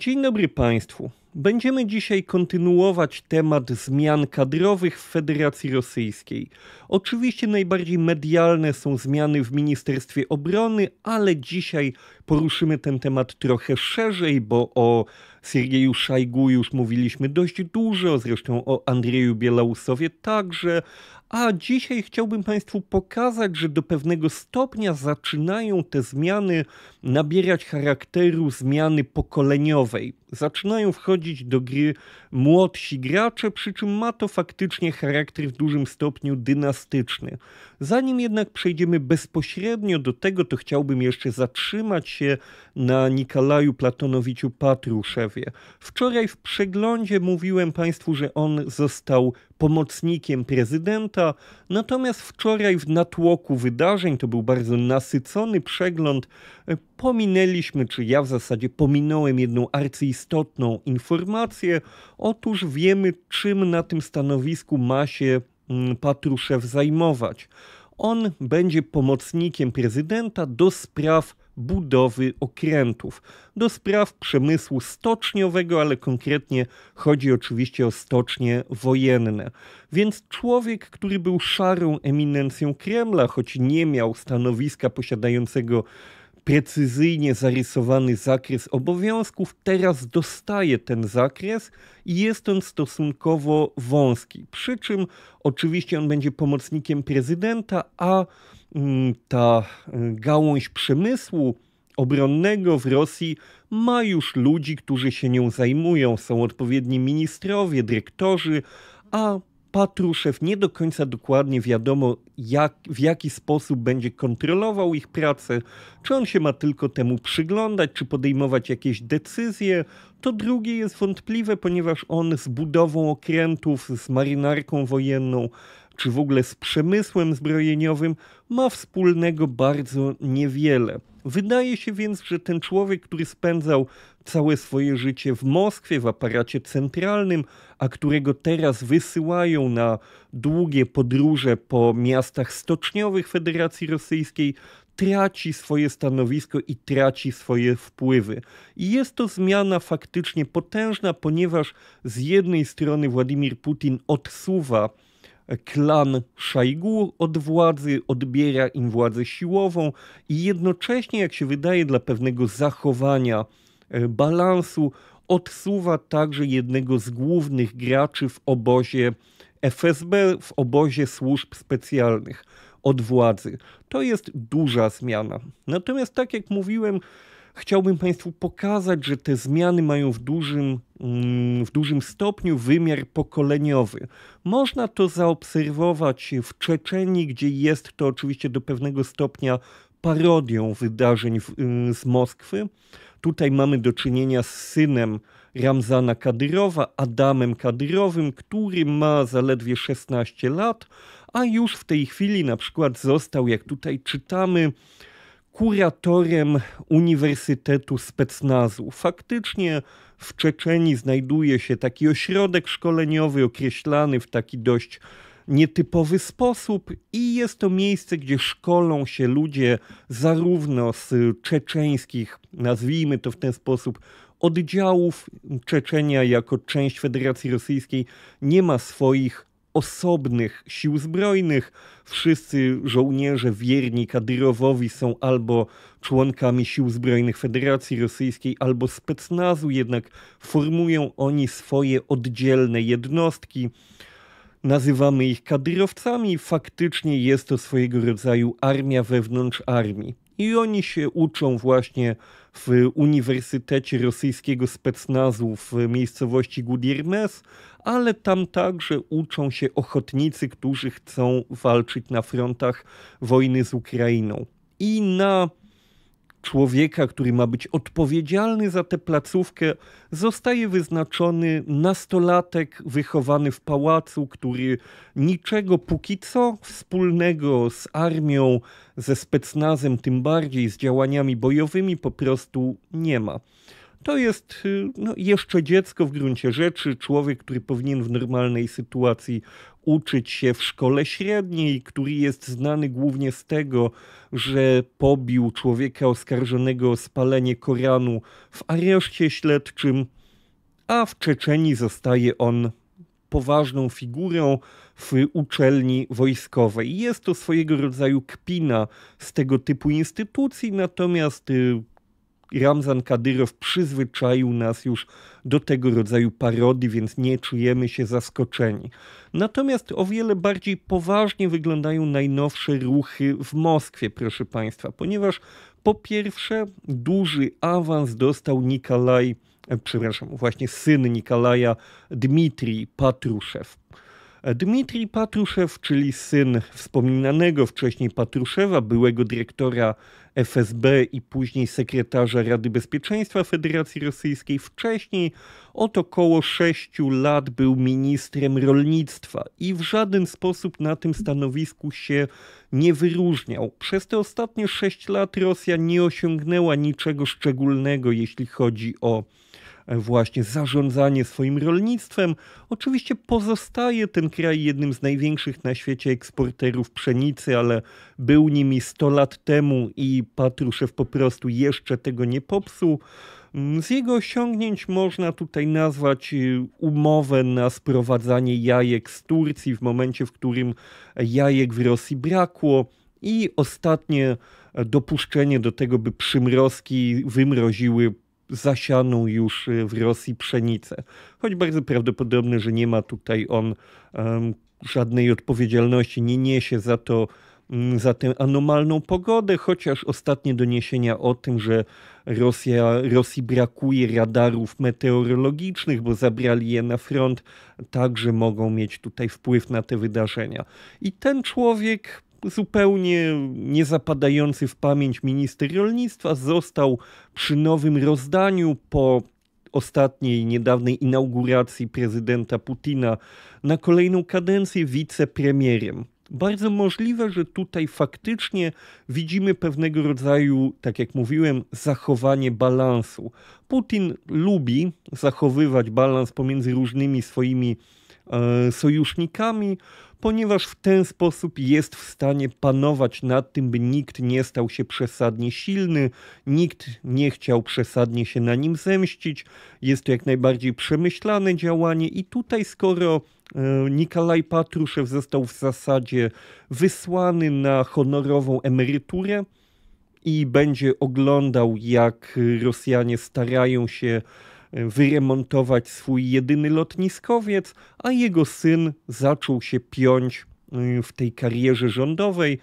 Dzień dobry Państwu. Będziemy dzisiaj kontynuować temat zmian kadrowych w Federacji Rosyjskiej. Oczywiście najbardziej medialne są zmiany w Ministerstwie Obrony, ale dzisiaj poruszymy ten temat trochę szerzej, bo o Siergieju Szajgu już mówiliśmy dość dużo, zresztą o Andrzeju Bielausowie także, a dzisiaj chciałbym Państwu pokazać, że do pewnego stopnia zaczynają te zmiany nabierać charakteru zmiany pokoleniowej zaczynają wchodzić do gry młodsi gracze, przy czym ma to faktycznie charakter w dużym stopniu dynastyczny. Zanim jednak przejdziemy bezpośrednio do tego, to chciałbym jeszcze zatrzymać się na Nikolaju Platonowiciu Patruszewie. Wczoraj w przeglądzie mówiłem Państwu, że on został pomocnikiem prezydenta, natomiast wczoraj w natłoku wydarzeń, to był bardzo nasycony przegląd, pominęliśmy, czy ja w zasadzie pominąłem jedną arcyistotną informację. Otóż wiemy, czym na tym stanowisku ma się mm, Patruszew zajmować. On będzie pomocnikiem prezydenta do spraw budowy okrętów, do spraw przemysłu stoczniowego, ale konkretnie chodzi oczywiście o stocznie wojenne. Więc człowiek, który był szarą eminencją Kremla, choć nie miał stanowiska posiadającego precyzyjnie zarysowany zakres obowiązków, teraz dostaje ten zakres i jest on stosunkowo wąski. Przy czym oczywiście on będzie pomocnikiem prezydenta, a mm, ta y, gałąź przemysłu obronnego w Rosji ma już ludzi, którzy się nią zajmują. Są odpowiedni ministrowie, dyrektorzy, a Patruszew nie do końca dokładnie wiadomo, jak, w jaki sposób będzie kontrolował ich pracę, czy on się ma tylko temu przyglądać, czy podejmować jakieś decyzje. To drugie jest wątpliwe, ponieważ on z budową okrętów, z marynarką wojenną czy w ogóle z przemysłem zbrojeniowym, ma wspólnego bardzo niewiele. Wydaje się więc, że ten człowiek, który spędzał całe swoje życie w Moskwie, w aparacie centralnym, a którego teraz wysyłają na długie podróże po miastach stoczniowych Federacji Rosyjskiej, traci swoje stanowisko i traci swoje wpływy. I jest to zmiana faktycznie potężna, ponieważ z jednej strony Władimir Putin odsuwa klan Szajgu od władzy, odbiera im władzę siłową i jednocześnie, jak się wydaje, dla pewnego zachowania e, balansu, odsuwa także jednego z głównych graczy w obozie FSB, w obozie służb specjalnych od władzy. To jest duża zmiana. Natomiast, tak jak mówiłem, chciałbym Państwu pokazać, że te zmiany mają w dużym, mm, w dużym stopniu wymiar pokoleniowy. Można to zaobserwować w Czeczeni, gdzie jest to oczywiście do pewnego stopnia parodią wydarzeń w, y, z Moskwy. Tutaj mamy do czynienia z synem Ramzana Kadyrowa, Adamem Kadyrowym, który ma zaledwie 16 lat, a już w tej chwili na przykład został, jak tutaj czytamy, kuratorem Uniwersytetu Specnazu. Faktycznie w Czeczeni znajduje się taki ośrodek szkoleniowy określany w taki dość nietypowy sposób i jest to miejsce, gdzie szkolą się ludzie zarówno z czeczeńskich, nazwijmy to w ten sposób, oddziałów Czeczenia jako część Federacji Rosyjskiej nie ma swoich osobnych sił zbrojnych. Wszyscy żołnierze wierni Kadyrowowi są albo członkami sił zbrojnych Federacji Rosyjskiej, albo specnazu, jednak formują oni swoje oddzielne jednostki. Nazywamy ich kadyrowcami, faktycznie jest to swojego rodzaju armia wewnątrz armii. I oni się uczą właśnie w Uniwersytecie Rosyjskiego Specnazu w miejscowości Gudirmes, ale tam także uczą się ochotnicy, którzy chcą walczyć na frontach wojny z Ukrainą. I na człowieka, który ma być odpowiedzialny za tę placówkę, zostaje wyznaczony nastolatek wychowany w pałacu, który niczego póki co wspólnego z armią, ze specnazem, tym bardziej z działaniami bojowymi po prostu nie ma. To jest y, no, jeszcze dziecko w gruncie rzeczy, człowiek, który powinien w normalnej sytuacji uczyć się w szkole średniej, który jest znany głównie z tego, że pobił człowieka oskarżonego o spalenie Koranu w areszcie śledczym, a w Czeczeni zostaje on poważną figurą w uczelni wojskowej. Jest to swojego rodzaju kpina z tego typu instytucji, natomiast y, Ramzan Kadyrow przyzwyczaił nas już do tego rodzaju parodii, więc nie czujemy się zaskoczeni. Natomiast o wiele bardziej poważnie wyglądają najnowsze ruchy w Moskwie, proszę Państwa, ponieważ po pierwsze duży awans dostał Nikolaj, e, przepraszam, właśnie syn Nikolaja, Dmitrij Patruszew. E, Dmitrij Patruszew, czyli syn wspominanego wcześniej Patruszewa, byłego dyrektora FSB i później sekretarza Rady Bezpieczeństwa Federacji Rosyjskiej. Wcześniej od około sześciu lat był ministrem rolnictwa i w żaden sposób na tym stanowisku się nie wyróżniał. Przez te ostatnie sześć lat Rosja nie osiągnęła niczego szczególnego, jeśli chodzi o E, właśnie zarządzanie swoim rolnictwem. Oczywiście pozostaje ten kraj jednym z największych na świecie eksporterów pszenicy, ale był nimi 100 lat temu i Patruszew po prostu jeszcze tego nie popsuł. Mm, z jego osiągnięć można tutaj nazwać y, umowę na sprowadzanie jajek z Turcji w momencie, w którym jajek w Rosji brakło i ostatnie e, dopuszczenie do tego, by przymrozki wymroziły zasianą już y, w Rosji pszenicę. Choć bardzo prawdopodobne, że nie ma tutaj on um, żadnej odpowiedzialności, nie niesie za to mm, za tę anomalną pogodę, chociaż ostatnie doniesienia o tym, że Rosja, Rosji brakuje radarów meteorologicznych, bo zabrali je na front, także mogą mieć tutaj wpływ na te wydarzenia. I ten człowiek zupełnie niezapadający w pamięć minister rolnictwa został przy nowym rozdaniu po ostatniej niedawnej inauguracji prezydenta Putina na kolejną kadencję wicepremierem. Bardzo możliwe, że tutaj faktycznie widzimy pewnego rodzaju, tak jak mówiłem, zachowanie balansu. Putin lubi zachowywać balans pomiędzy różnymi swoimi E, sojusznikami, ponieważ w ten sposób jest w stanie panować nad tym, by nikt nie stał się przesadnie silny, nikt nie chciał przesadnie się na nim zemścić. Jest to jak najbardziej przemyślane działanie i tutaj skoro e, Nikolaj Patruszew został w zasadzie wysłany na honorową emeryturę i będzie oglądał, jak Rosjanie starają się E, wyremontować swój jedyny lotniskowiec, a jego syn zaczął się piąć e, w tej karierze rządowej.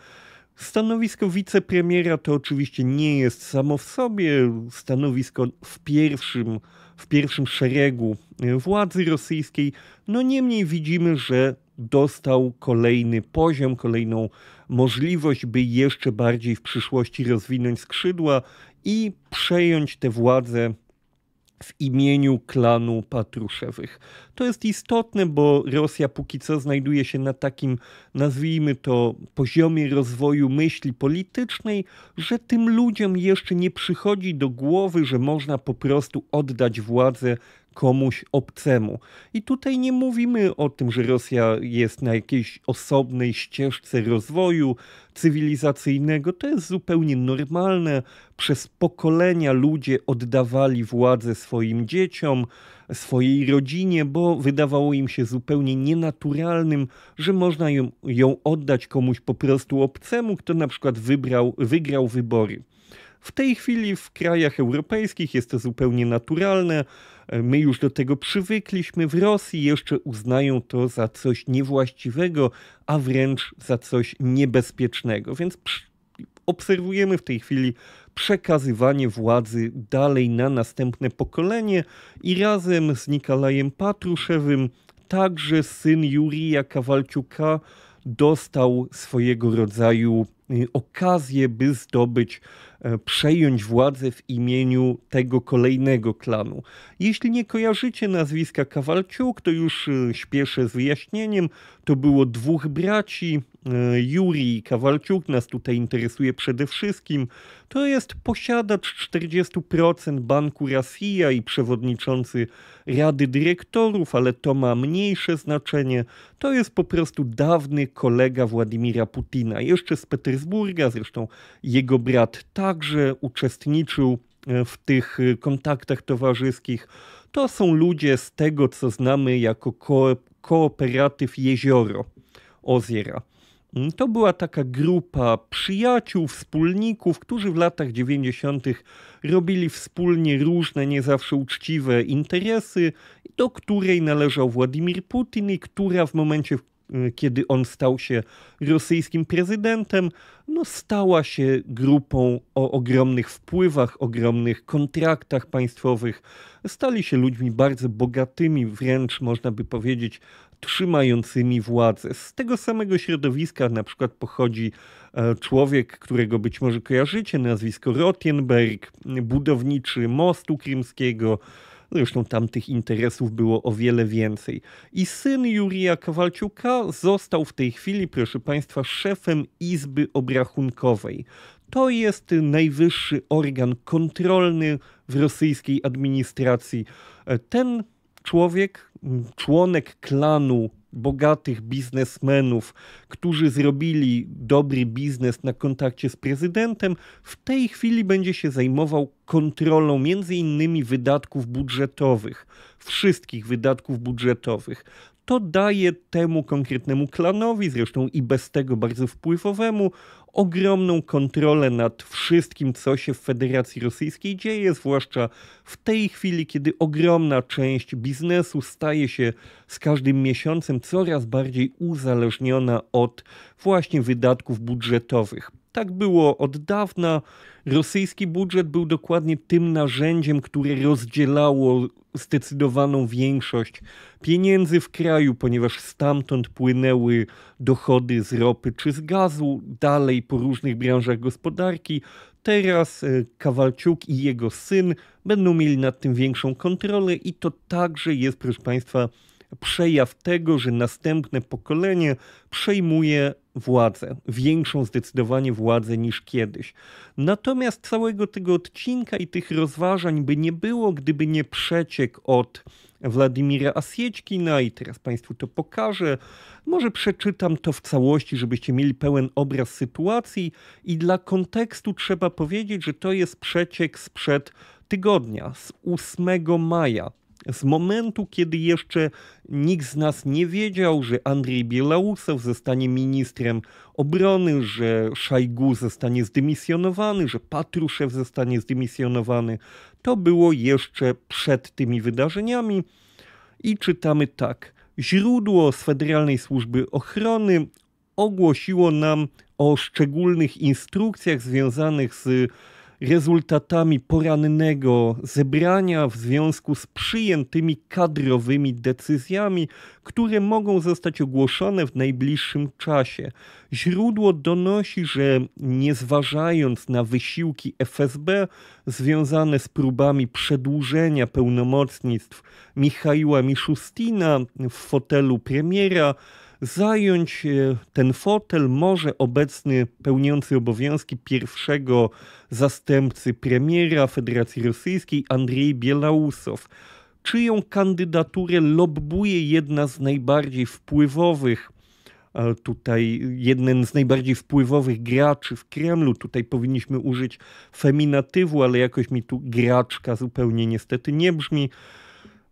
Stanowisko wicepremiera to oczywiście nie jest samo w sobie stanowisko w pierwszym, w pierwszym szeregu e, władzy rosyjskiej. No niemniej widzimy, że dostał kolejny poziom, kolejną możliwość, by jeszcze bardziej w przyszłości rozwinąć skrzydła i przejąć tę władzę w imieniu klanu Patruszewych. To jest istotne, bo Rosja póki co znajduje się na takim, nazwijmy to, poziomie rozwoju myśli politycznej, że tym ludziom jeszcze nie przychodzi do głowy, że można po prostu oddać władzę komuś obcemu. I tutaj nie mówimy o tym, że Rosja jest na jakiejś osobnej ścieżce rozwoju cywilizacyjnego. To jest zupełnie normalne. Przez pokolenia ludzie oddawali władzę swoim dzieciom, swojej rodzinie, bo wydawało im się zupełnie nienaturalnym, że można ją, ją oddać komuś po prostu obcemu, kto na przykład wybrał, wygrał wybory. W tej chwili w krajach europejskich jest to zupełnie naturalne. My już do tego przywykliśmy. W Rosji jeszcze uznają to za coś niewłaściwego, a wręcz za coś niebezpiecznego. Więc obserwujemy w tej chwili przekazywanie władzy dalej na następne pokolenie i razem z Nikolajem Patruszewym także syn Jurija Kawalciuka dostał swojego rodzaju Y, okazję, by zdobyć, e, przejąć władzę w imieniu tego kolejnego klanu. Jeśli nie kojarzycie nazwiska Kawalciuk, to już śpieszę y, z wyjaśnieniem. To było dwóch braci, E, Juri Kawalciuk nas tutaj interesuje przede wszystkim. To jest posiadacz 40% Banku Rosja i przewodniczący Rady Dyrektorów, ale to ma mniejsze znaczenie. To jest po prostu dawny kolega Władimira Putina, jeszcze z Petersburga, zresztą jego brat także uczestniczył e, w tych e, kontaktach towarzyskich. To są ludzie z tego, co znamy jako ko kooperatyw Jezioro, Oziera. Mm, to była taka grupa przyjaciół, wspólników, którzy w latach 90. robili wspólnie różne, nie zawsze uczciwe interesy, do której należał Władimir Putin i która w momencie, y, kiedy on stał się rosyjskim prezydentem, no stała się grupą o ogromnych wpływach, ogromnych kontraktach państwowych. Stali się ludźmi bardzo bogatymi, wręcz można by powiedzieć trzymającymi władzę. Z tego samego środowiska na przykład pochodzi e, człowiek, którego być może kojarzycie, nazwisko Rottenberg, budowniczy mostu krymskiego, Zresztą tamtych interesów było o wiele więcej. I syn Jurija Kowalciuka został w tej chwili, proszę Państwa, szefem Izby Obrachunkowej. To jest najwyższy organ kontrolny w rosyjskiej administracji. E, ten człowiek członek klanu bogatych biznesmenów, którzy zrobili dobry biznes na kontakcie z prezydentem, w tej chwili będzie się zajmował kontrolą między innymi wydatków budżetowych, wszystkich wydatków budżetowych to daje temu konkretnemu klanowi, zresztą i bez tego bardzo wpływowemu, ogromną kontrolę nad wszystkim, co się w Federacji Rosyjskiej dzieje, zwłaszcza w tej chwili, kiedy ogromna część biznesu staje się z każdym miesiącem coraz bardziej uzależniona od właśnie wydatków budżetowych. Tak było od dawna. Rosyjski budżet był dokładnie tym narzędziem, które rozdzielało zdecydowaną większość pieniędzy w kraju, ponieważ stamtąd płynęły dochody z ropy czy z gazu, dalej po różnych branżach gospodarki. Teraz e, Kawalciuk i jego syn będą mieli nad tym większą kontrolę, i to także jest, proszę Państwa, przejaw tego, że następne pokolenie przejmuje władzę, większą zdecydowanie władzę niż kiedyś. Natomiast całego tego odcinka i tych rozważań by nie było, gdyby nie przeciek od Władimira Asiećkina i teraz Państwu to pokażę. Może przeczytam to w całości, żebyście mieli pełen obraz sytuacji i dla kontekstu trzeba powiedzieć, że to jest przeciek sprzed tygodnia, z 8 maja z momentu, kiedy jeszcze nikt z nas nie wiedział, że Andrzej Bielausow zostanie ministrem obrony, że Szajgu zostanie zdymisjonowany, że Patruszew zostanie zdymisjonowany. To było jeszcze przed tymi wydarzeniami i czytamy tak. Źródło z Federalnej Służby Ochrony ogłosiło nam o szczególnych instrukcjach związanych z rezultatami porannego zebrania w związku z przyjętymi kadrowymi decyzjami, które mogą zostać ogłoszone w najbliższym czasie. Źródło donosi, że nie zważając na wysiłki FSB związane z próbami przedłużenia pełnomocnictw Michaiła Miszustina w fotelu premiera, zająć e, ten fotel może obecny pełniący obowiązki pierwszego zastępcy premiera Federacji Rosyjskiej Andrzej Bielausow, czyją kandydaturę lobbuje jedna z najbardziej wpływowych tutaj jeden z najbardziej wpływowych graczy w Kremlu. Tutaj powinniśmy użyć feminatywu, ale jakoś mi tu graczka zupełnie niestety nie brzmi.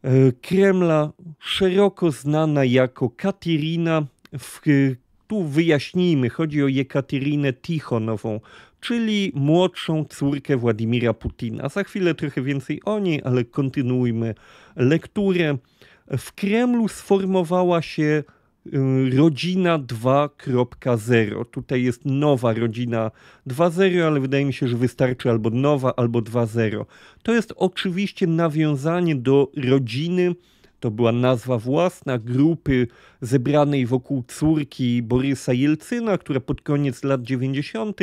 E, Kremla, szeroko znana jako Katirina. W, e, tu wyjaśnijmy, chodzi o Jekaterinę Tichonową, czyli młodszą córkę Władimira Putina. Za chwilę trochę więcej o niej, ale kontynuujmy lekturę. W Kremlu sformowała się Y, rodzina 2.0. Tutaj jest nowa rodzina 2.0, ale wydaje mi się, że wystarczy albo nowa, albo 2.0. To jest oczywiście nawiązanie do rodziny. To była nazwa własna grupy zebranej wokół córki Borysa Jelcyna, która pod koniec lat 90.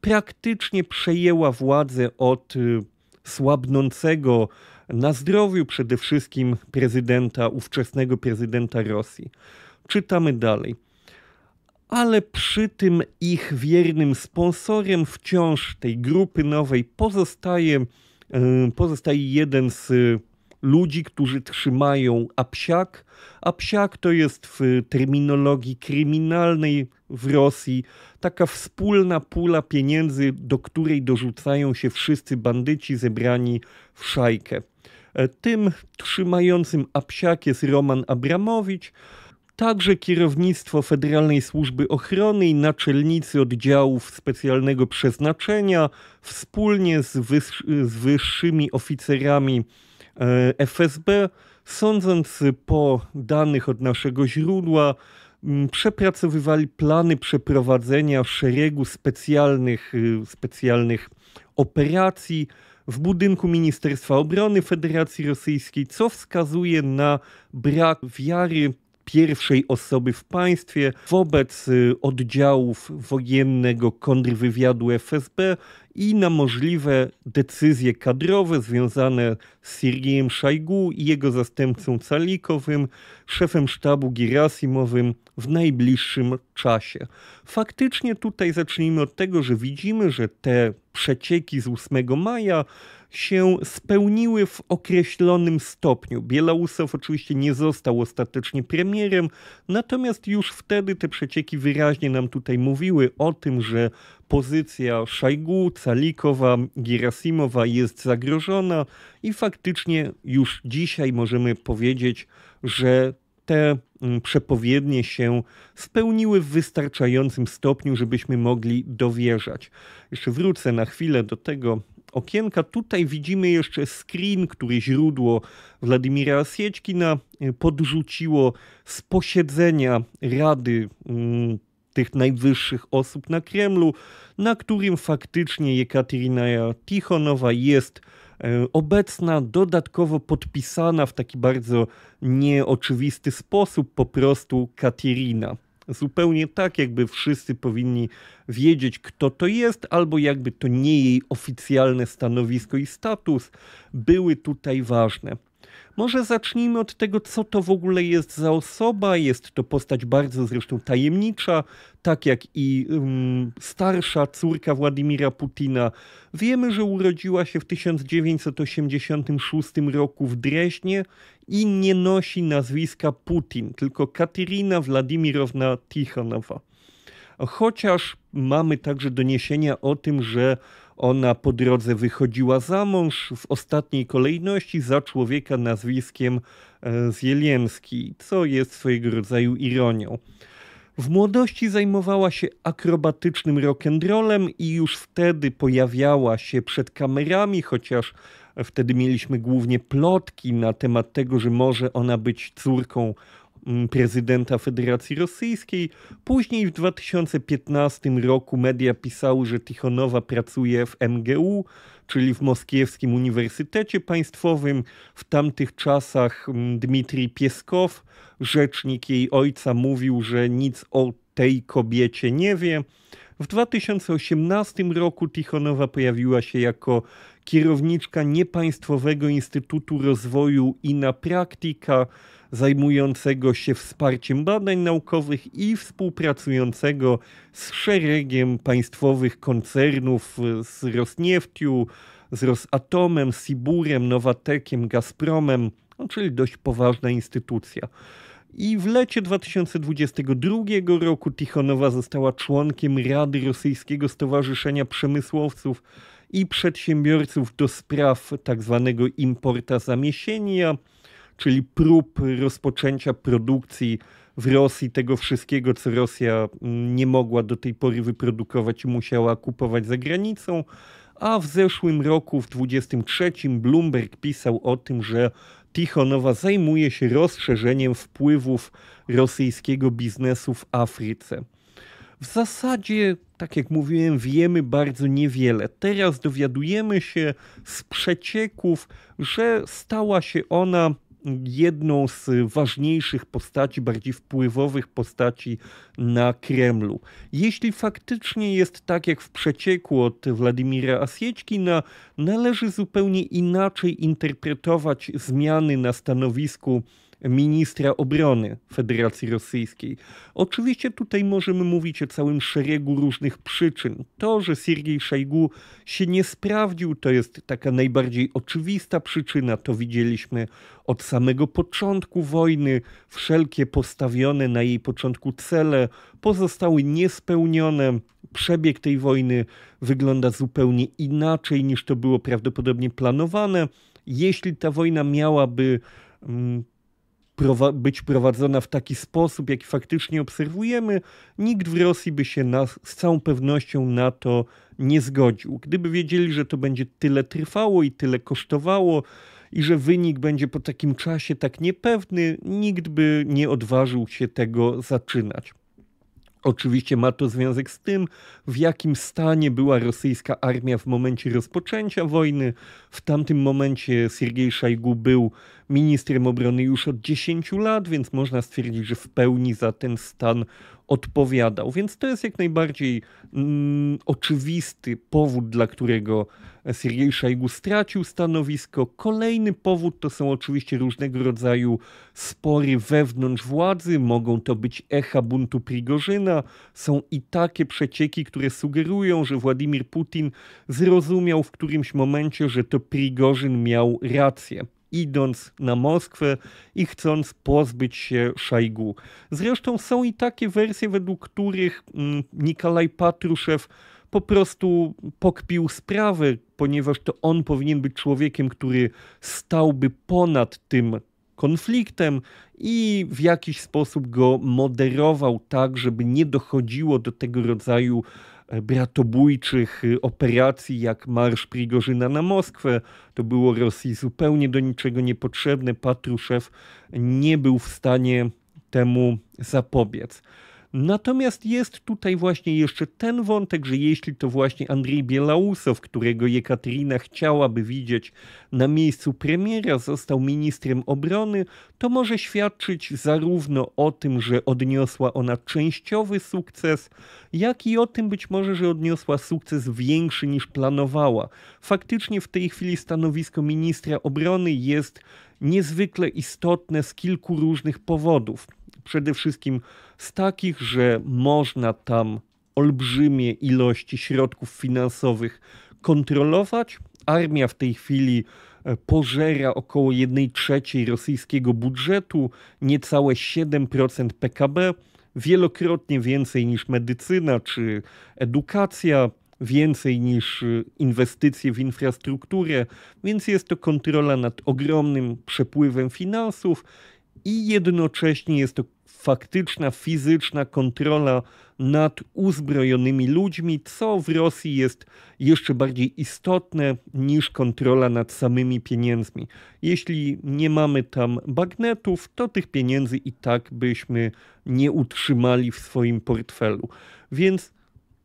praktycznie przejęła władzę od y, słabnącego na zdrowiu przede wszystkim prezydenta, ówczesnego prezydenta Rosji. Czytamy dalej. Ale przy tym ich wiernym sponsorem wciąż tej grupy nowej pozostaje, e, pozostaje jeden z e, ludzi, którzy trzymają apsiak. Apsiak to jest w terminologii kryminalnej w Rosji taka wspólna pula pieniędzy, do której dorzucają się wszyscy bandyci zebrani w szajkę. E, tym trzymającym apsiak jest Roman Abramowicz. Także kierownictwo Federalnej Służby Ochrony i naczelnicy oddziałów specjalnego przeznaczenia wspólnie z, z wyższymi oficerami e, FSB, sądząc po danych od naszego źródła, przepracowywali plany przeprowadzenia szeregu specjalnych, y, specjalnych operacji w budynku Ministerstwa Obrony Federacji Rosyjskiej, co wskazuje na brak wiary pierwszej osoby w państwie wobec y, oddziałów wojennego kontrwywiadu FSB i na możliwe decyzje kadrowe związane z Sirgiejem Szajgu i jego zastępcą Calikowym, szefem sztabu Gerasimowym w najbliższym czasie. Faktycznie tutaj zacznijmy od tego, że widzimy, że te przecieki z 8 maja się spełniły w określonym stopniu. Bielausow oczywiście nie został ostatecznie premierem, natomiast już wtedy te przecieki wyraźnie nam tutaj mówiły o tym, że pozycja Szajgu, Calikowa, Gierasimowa jest zagrożona i faktycznie już dzisiaj możemy powiedzieć, że te mm, przepowiednie się spełniły w wystarczającym stopniu, żebyśmy mogli dowierzać. Jeszcze wrócę na chwilę do tego okienka. Tutaj widzimy jeszcze screen, który źródło Władimira Asiećkina e, podrzuciło z posiedzenia Rady mm, tych najwyższych osób na Kremlu, na którym faktycznie Jekaterina Tichonowa jest E, obecna, dodatkowo podpisana w taki bardzo nieoczywisty sposób po prostu Katirina. Zupełnie tak, jakby wszyscy powinni wiedzieć, kto to jest, albo jakby to nie jej oficjalne stanowisko i status były tutaj ważne. Może zacznijmy od tego, co to w ogóle jest za osoba. Jest to postać bardzo zresztą tajemnicza, tak jak i um, starsza córka Władimira Putina. Wiemy, że urodziła się w 1986 roku w Dreźnie i nie nosi nazwiska Putin, tylko Katerina Władimirowna Tichonowa. Chociaż mamy także doniesienia o tym, że ona po drodze wychodziła za mąż, w ostatniej kolejności za człowieka nazwiskiem e, Zieliemski, co jest swojego rodzaju ironią. W młodości zajmowała się akrobatycznym rock'n'rollem i już wtedy pojawiała się przed kamerami, chociaż wtedy mieliśmy głównie plotki na temat tego, że może ona być córką Mm, prezydenta Federacji Rosyjskiej. Później w 2015 roku media pisały, że Tichonowa pracuje w MGU, czyli w Moskiewskim Uniwersytecie Państwowym. W tamtych czasach mm, Dmitrij Pieskow, rzecznik jej ojca, mówił, że nic o tej kobiecie nie wie. W 2018 roku Tichonowa pojawiła się jako kierowniczka Niepaństwowego Instytutu Rozwoju i na praktyka zajmującego się wsparciem badań naukowych i współpracującego z szeregiem państwowych koncernów e, z Rosnieftiu, z Rosatomem, Siburem, Nowatekiem, Gazpromem, no, czyli dość poważna instytucja. I w lecie 2022 roku Tichonowa została członkiem Rady Rosyjskiego Stowarzyszenia Przemysłowców i Przedsiębiorców do spraw tzw. Tak importa zamiesienia czyli prób rozpoczęcia produkcji w Rosji tego wszystkiego, co Rosja nie mogła do tej pory wyprodukować i musiała kupować za granicą. A w zeszłym roku, w 23, Bloomberg pisał o tym, że Tichonowa zajmuje się rozszerzeniem wpływów rosyjskiego biznesu w Afryce. W zasadzie, tak jak mówiłem, wiemy bardzo niewiele. Teraz dowiadujemy się z przecieków, że stała się ona jedną z ważniejszych postaci, bardziej wpływowych postaci na Kremlu. Jeśli faktycznie jest tak jak w przecieku od Władimira Asiećkina, należy zupełnie inaczej interpretować zmiany na stanowisku ministra obrony Federacji Rosyjskiej. Oczywiście tutaj możemy mówić o całym szeregu różnych przyczyn. To, że Siergiej Szajgu się nie sprawdził, to jest taka najbardziej oczywista przyczyna. To widzieliśmy od samego początku wojny. Wszelkie postawione na jej początku cele pozostały niespełnione. Przebieg tej wojny wygląda zupełnie inaczej niż to było prawdopodobnie planowane. Jeśli ta wojna miałaby mm, prowa- być prowadzona w taki sposób, jaki faktycznie obserwujemy, nikt w Rosji by się nas, z całą pewnością na to nie zgodził. Gdyby wiedzieli, że to będzie tyle trwało i tyle kosztowało, i że wynik będzie po takim czasie tak niepewny, nikt by nie odważył się tego zaczynać. Oczywiście ma to związek z tym, w jakim stanie była rosyjska armia w momencie rozpoczęcia wojny, w tamtym momencie Siergiej Szajgu był ministrem obrony już od 10 lat, więc można stwierdzić, że w pełni za ten stan odpowiadał. Więc to jest jak najbardziej mm, oczywisty powód, dla którego Siergiej Szajgu stracił stanowisko. Kolejny powód to są oczywiście różnego rodzaju spory wewnątrz władzy. Mogą to być echa buntu Prigorzyna. Są i takie przecieki, które sugerują, że Władimir Putin zrozumiał w którymś momencie, że to to Prigorzyn miał rację idąc na Moskwę i chcąc pozbyć się Szajgu. Zresztą są i takie wersje, według których mm, Nikolaj Patruszew po prostu pokpił sprawę, ponieważ to on powinien być człowiekiem, który stałby ponad tym konfliktem i w jakiś sposób go moderował tak, żeby nie dochodziło do tego rodzaju bratobójczych y, operacji jak Marsz Prigorzyna na Moskwę. To było Rosji zupełnie do niczego niepotrzebne. Patruszew nie był w stanie temu zapobiec. Natomiast jest tutaj właśnie jeszcze ten wątek, że jeśli to właśnie Andrzej Bielausow, którego Jekaterina chciałaby widzieć na miejscu premiera, został ministrem obrony, to może świadczyć zarówno o tym, że odniosła ona częściowy sukces, jak i o tym być może, że odniosła sukces większy niż planowała. Faktycznie w tej chwili stanowisko ministra obrony jest niezwykle istotne z kilku różnych powodów przede wszystkim z takich, że można tam olbrzymie ilości środków finansowych kontrolować. Armia w tej chwili e, pożera około 1 trzeciej rosyjskiego budżetu, niecałe 7% PKB, wielokrotnie więcej niż medycyna czy edukacja, więcej niż e, inwestycje w infrastrukturę, więc jest to kontrola nad ogromnym przepływem finansów i jednocześnie jest to faktyczna, fizyczna kontrola nad uzbrojonymi ludźmi, co w Rosji jest jeszcze bardziej istotne niż kontrola nad samymi pieniędzmi. Jeśli nie mamy tam bagnetów, to tych pieniędzy i tak byśmy nie utrzymali w swoim portfelu. Więc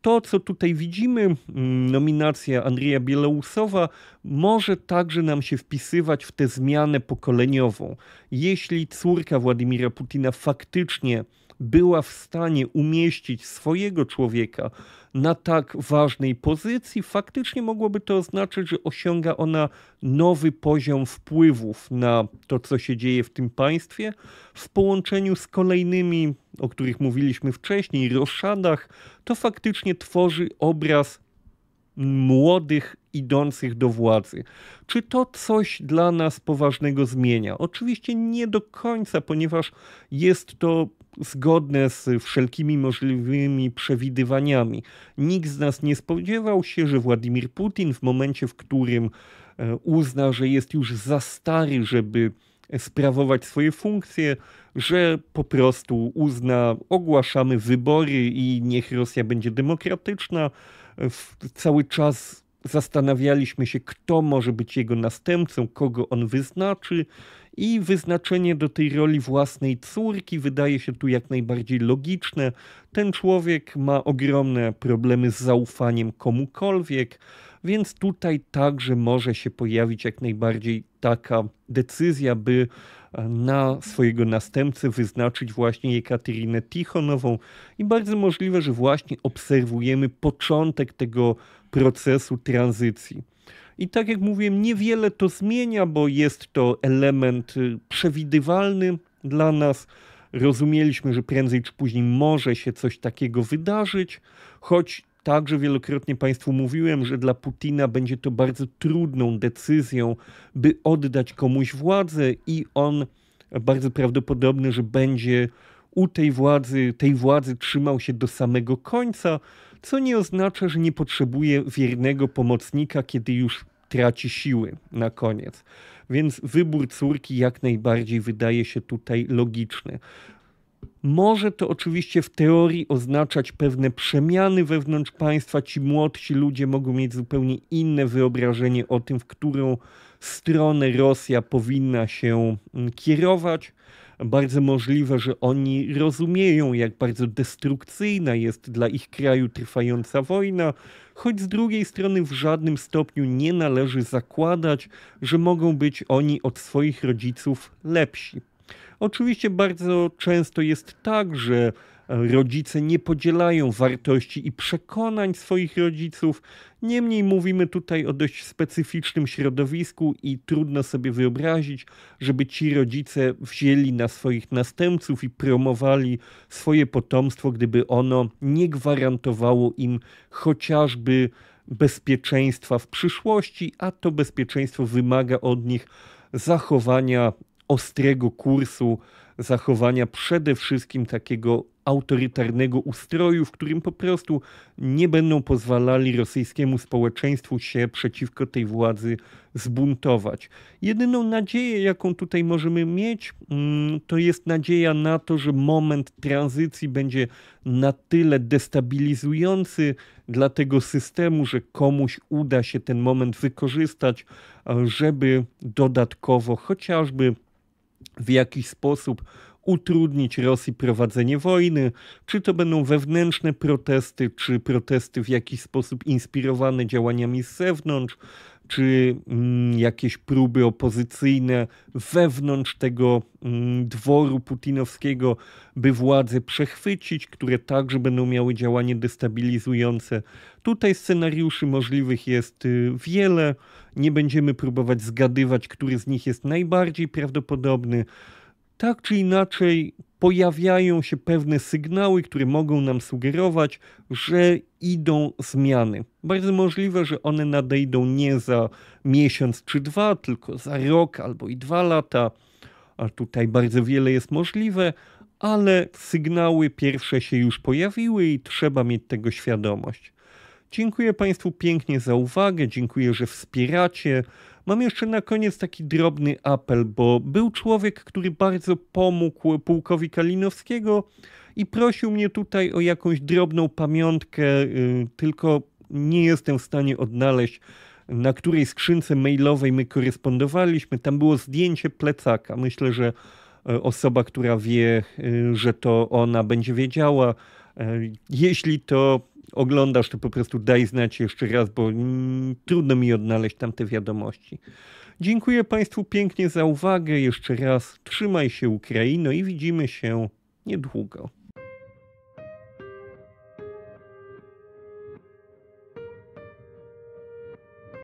to, co tutaj widzimy, mm, nominacja Andrzeja Bieleusowa może także nam się wpisywać w tę zmianę pokoleniową. Jeśli córka Władimira Putina faktycznie była w stanie umieścić swojego człowieka na tak ważnej pozycji, faktycznie mogłoby to oznaczać, że osiąga ona nowy poziom wpływów na to, co się dzieje w tym państwie, w połączeniu z kolejnymi, o których mówiliśmy wcześniej, roszadach, to faktycznie tworzy obraz młodych idących do władzy. Czy to coś dla nas poważnego zmienia? Oczywiście nie do końca, ponieważ jest to zgodne z wszelkimi możliwymi przewidywaniami. Nikt z nas nie spodziewał się, że Władimir Putin w momencie, w którym e, uzna, że jest już za stary, żeby sprawować swoje funkcje, że po prostu uzna, ogłaszamy wybory i niech Rosja będzie demokratyczna. Cały czas zastanawialiśmy się, kto może być jego następcą, kogo on wyznaczy i wyznaczenie do tej roli własnej córki wydaje się tu jak najbardziej logiczne. Ten człowiek ma ogromne problemy z zaufaniem komukolwiek, więc tutaj także może się pojawić jak najbardziej taka decyzja, by e, na swojego następcę wyznaczyć właśnie Jekaterinę Tichonową i bardzo możliwe, że właśnie obserwujemy początek tego procesu tranzycji. I tak jak mówiłem, niewiele to zmienia, bo jest to element y, przewidywalny dla nas. Rozumieliśmy, że prędzej czy później może się coś takiego wydarzyć, choć Także wielokrotnie Państwu mówiłem, że dla Putina będzie to bardzo trudną decyzją, by oddać komuś władzę, i on bardzo prawdopodobny, że będzie u tej władzy, tej władzy trzymał się do samego końca co nie oznacza, że nie potrzebuje wiernego pomocnika, kiedy już traci siły na koniec. Więc wybór córki jak najbardziej wydaje się tutaj logiczny. Może to oczywiście w teorii oznaczać pewne przemiany wewnątrz państwa. Ci młodsi ludzie mogą mieć zupełnie inne wyobrażenie o tym, w którą stronę Rosja powinna się kierować bardzo możliwe, że oni rozumieją, jak bardzo destrukcyjna jest dla ich kraju trwająca wojna, choć z drugiej strony w żadnym stopniu nie należy zakładać, że mogą być oni od swoich rodziców lepsi. Oczywiście bardzo często jest tak, że rodzice nie podzielają wartości i przekonań swoich rodziców. Niemniej mówimy tutaj o dość specyficznym środowisku i trudno sobie wyobrazić, żeby ci rodzice wzięli na swoich następców i promowali swoje potomstwo, gdyby ono nie gwarantowało im chociażby bezpieczeństwa w przyszłości, a to bezpieczeństwo wymaga od nich zachowania ostrego kursu zachowania, przede wszystkim takiego autorytarnego ustroju, w którym po prostu nie będą pozwalali rosyjskiemu społeczeństwu się przeciwko tej władzy zbuntować. Jedyną nadzieję, jaką tutaj możemy mieć, mm, to jest nadzieja na to, że moment tranzycji będzie na tyle destabilizujący dla tego systemu, że komuś uda się ten moment wykorzystać, żeby dodatkowo chociażby w jakiś sposób utrudnić Rosji prowadzenie wojny, czy to będą wewnętrzne protesty, czy protesty w jakiś sposób inspirowane działaniami z zewnątrz czy mm, jakieś próby opozycyjne wewnątrz tego mm, dworu putinowskiego, by władzę przechwycić, które także będą miały działanie destabilizujące. Tutaj scenariuszy możliwych jest y, wiele. Nie będziemy próbować zgadywać, który z nich jest najbardziej prawdopodobny. Tak czy inaczej, pojawiają się pewne sygnały, które mogą nam sugerować, że idą zmiany. Bardzo możliwe, że one nadejdą nie za miesiąc czy dwa, tylko za rok albo i dwa lata, a tutaj bardzo wiele jest możliwe, ale sygnały pierwsze się już pojawiły i trzeba mieć tego świadomość. Dziękuję Państwu pięknie za uwagę, dziękuję, że wspieracie. Mam jeszcze na koniec taki drobny apel, bo był człowiek, który bardzo pomógł pułkowi Kalinowskiego i prosił mnie tutaj o jakąś drobną pamiątkę, y, tylko nie jestem w stanie odnaleźć, na której skrzynce mailowej my korespondowaliśmy. Tam było zdjęcie plecaka. Myślę, że y, osoba, która wie, y, że to ona, będzie wiedziała. Jeśli to oglądasz, to po prostu daj znać jeszcze raz, bo mm, trudno mi odnaleźć tamte wiadomości. Dziękuję Państwu pięknie za uwagę. Jeszcze raz trzymaj się Ukraino i widzimy się niedługo.